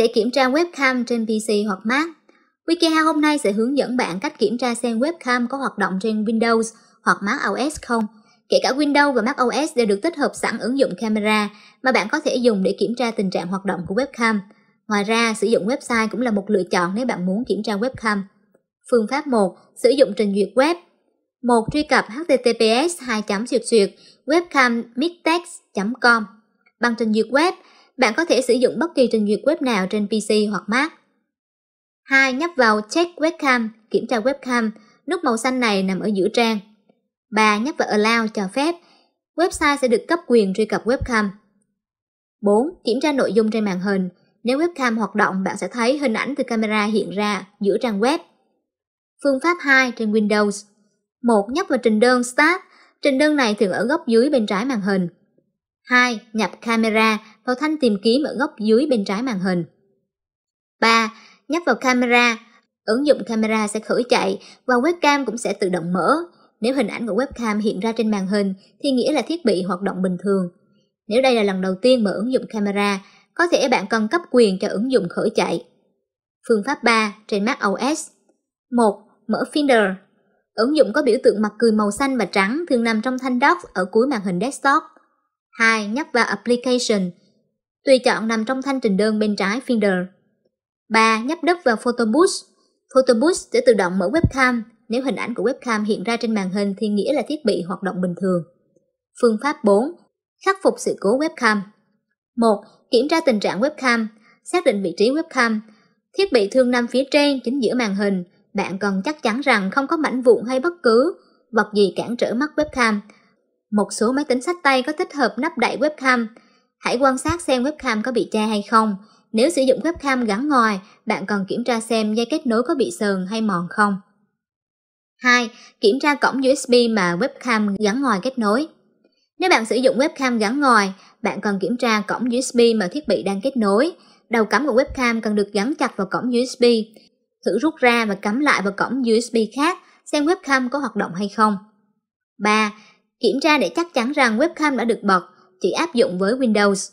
để kiểm tra webcam trên PC hoặc Mac. WikiHow hôm nay sẽ hướng dẫn bạn cách kiểm tra xem webcam có hoạt động trên Windows hoặc Mac OS không. Kể cả Windows và Mac OS đều được tích hợp sẵn ứng dụng camera mà bạn có thể dùng để kiểm tra tình trạng hoạt động của webcam. Ngoài ra, sử dụng website cũng là một lựa chọn nếu bạn muốn kiểm tra webcam. Phương pháp 1. Sử dụng trình duyệt web 1. Truy cập https 2 webcam com bằng trình duyệt web bạn có thể sử dụng bất kỳ trình duyệt web nào trên PC hoặc Mac. 2. Nhấp vào Check Webcam, kiểm tra webcam, nút màu xanh này nằm ở giữa trang. 3. Nhấp vào Allow, cho phép. Website sẽ được cấp quyền truy cập webcam. 4. Kiểm tra nội dung trên màn hình. Nếu webcam hoạt động, bạn sẽ thấy hình ảnh từ camera hiện ra giữa trang web. Phương pháp 2 trên Windows 1. Nhấp vào trình đơn Start. Trình đơn này thường ở góc dưới bên trái màn hình. 2. Nhập camera vào thanh tìm kiếm ở góc dưới bên trái màn hình. 3. Nhấp vào camera, ứng dụng camera sẽ khởi chạy và webcam cũng sẽ tự động mở. Nếu hình ảnh của webcam hiện ra trên màn hình thì nghĩa là thiết bị hoạt động bình thường. Nếu đây là lần đầu tiên mở ứng dụng camera, có thể bạn cần cấp quyền cho ứng dụng khởi chạy. Phương pháp 3 trên Mac OS 1. Mở Finder Ứng dụng có biểu tượng mặt cười màu xanh và trắng thường nằm trong thanh dock ở cuối màn hình desktop. 2. Nhấp vào Application. Tùy chọn nằm trong thanh trình đơn bên trái Finder. 3. Nhấp đúp vào Photo Boost. Photo Boost sẽ tự động mở webcam. Nếu hình ảnh của webcam hiện ra trên màn hình thì nghĩa là thiết bị hoạt động bình thường. Phương pháp 4. Khắc phục sự cố webcam. 1. Kiểm tra tình trạng webcam. Xác định vị trí webcam. Thiết bị thường nằm phía trên chính giữa màn hình. Bạn cần chắc chắn rằng không có mảnh vụn hay bất cứ vật gì cản trở mắt webcam một số máy tính sách tay có tích hợp nắp đậy webcam. Hãy quan sát xem webcam có bị che hay không. Nếu sử dụng webcam gắn ngoài, bạn cần kiểm tra xem dây kết nối có bị sờn hay mòn không. 2. Kiểm tra cổng USB mà webcam gắn ngoài kết nối. Nếu bạn sử dụng webcam gắn ngoài, bạn cần kiểm tra cổng USB mà thiết bị đang kết nối. Đầu cắm của webcam cần được gắn chặt vào cổng USB. Thử rút ra và cắm lại vào cổng USB khác xem webcam có hoạt động hay không. 3. Kiểm tra để chắc chắn rằng webcam đã được bật, chỉ áp dụng với Windows.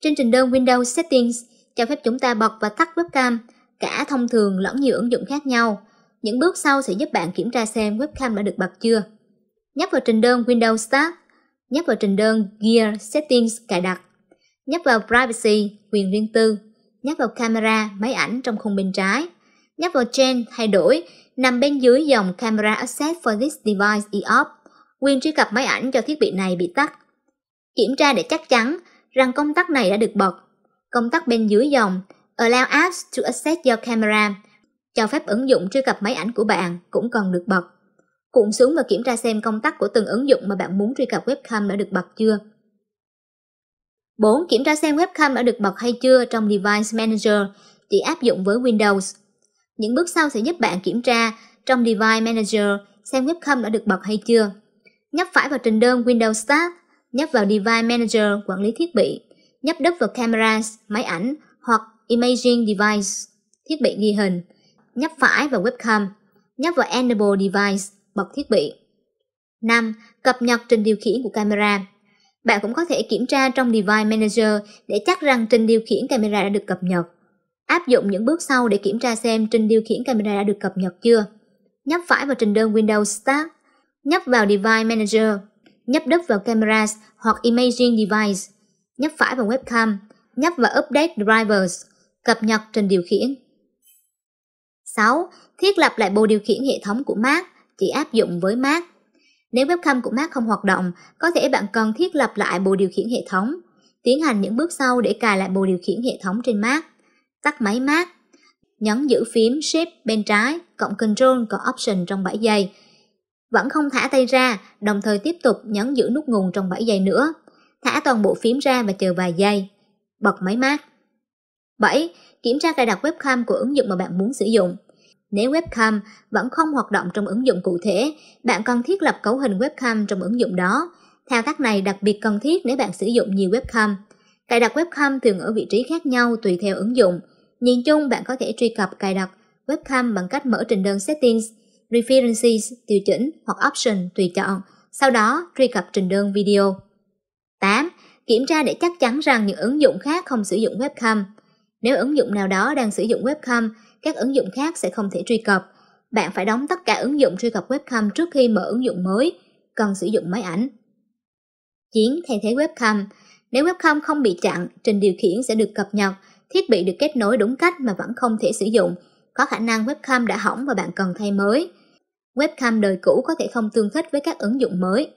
Trên trình đơn Windows Settings cho phép chúng ta bật và tắt webcam, cả thông thường lẫn nhiều ứng dụng khác nhau. Những bước sau sẽ giúp bạn kiểm tra xem webcam đã được bật chưa. Nhấp vào trình đơn Windows Start, nhấp vào trình đơn Gear Settings cài đặt, nhấp vào Privacy, quyền riêng tư, nhấp vào Camera, máy ảnh trong khung bên trái, nhấp vào Change, thay đổi, nằm bên dưới dòng Camera Access for this device is e off Quyên truy cập máy ảnh cho thiết bị này bị tắt. Kiểm tra để chắc chắn rằng công tắc này đã được bật. Công tắc bên dưới dòng Allow apps to access your camera cho phép ứng dụng truy cập máy ảnh của bạn cũng còn được bật. Cuộn xuống và kiểm tra xem công tắc của từng ứng dụng mà bạn muốn truy cập webcam đã được bật chưa. 4. Kiểm tra xem webcam đã được bật hay chưa trong Device Manager, chỉ áp dụng với Windows. Những bước sau sẽ giúp bạn kiểm tra trong Device Manager xem webcam đã được bật hay chưa nhấp phải vào trình đơn Windows Start, nhấp vào Device Manager quản lý thiết bị, nhấp đúp vào Cameras, máy ảnh hoặc Imaging Device, thiết bị ghi hình, nhấp phải vào Webcam, nhấp vào Enable Device, bật thiết bị. 5. Cập nhật trình điều khiển của camera. Bạn cũng có thể kiểm tra trong Device Manager để chắc rằng trình điều khiển camera đã được cập nhật. Áp dụng những bước sau để kiểm tra xem trình điều khiển camera đã được cập nhật chưa. Nhấp phải vào trình đơn Windows Start, nhấp vào Device Manager, nhấp đúp vào Cameras hoặc Imaging Device, nhấp phải vào Webcam, nhấp vào Update Drivers, cập nhật trình điều khiển. 6. Thiết lập lại bộ điều khiển hệ thống của Mac, chỉ áp dụng với Mac. Nếu webcam của Mac không hoạt động, có thể bạn cần thiết lập lại bộ điều khiển hệ thống. Tiến hành những bước sau để cài lại bộ điều khiển hệ thống trên Mac. Tắt máy Mac. Nhấn giữ phím Shift bên trái, cộng Control cộng Option trong 7 giây vẫn không thả tay ra, đồng thời tiếp tục nhấn giữ nút nguồn trong 7 giây nữa. Thả toàn bộ phím ra và chờ vài giây. Bật máy mát. 7. Kiểm tra cài đặt webcam của ứng dụng mà bạn muốn sử dụng. Nếu webcam vẫn không hoạt động trong ứng dụng cụ thể, bạn cần thiết lập cấu hình webcam trong ứng dụng đó. Thao tác này đặc biệt cần thiết nếu bạn sử dụng nhiều webcam. Cài đặt webcam thường ở vị trí khác nhau tùy theo ứng dụng. Nhìn chung, bạn có thể truy cập cài đặt webcam bằng cách mở trình đơn Settings – References tiêu chỉnh hoặc Option tùy chọn, sau đó truy cập trình đơn video. 8. Kiểm tra để chắc chắn rằng những ứng dụng khác không sử dụng webcam. Nếu ứng dụng nào đó đang sử dụng webcam, các ứng dụng khác sẽ không thể truy cập. Bạn phải đóng tất cả ứng dụng truy cập webcam trước khi mở ứng dụng mới, cần sử dụng máy ảnh. 9. Thay thế webcam. Nếu webcam không bị chặn, trình điều khiển sẽ được cập nhật, thiết bị được kết nối đúng cách mà vẫn không thể sử dụng có khả năng webcam đã hỏng và bạn cần thay mới. Webcam đời cũ có thể không tương thích với các ứng dụng mới.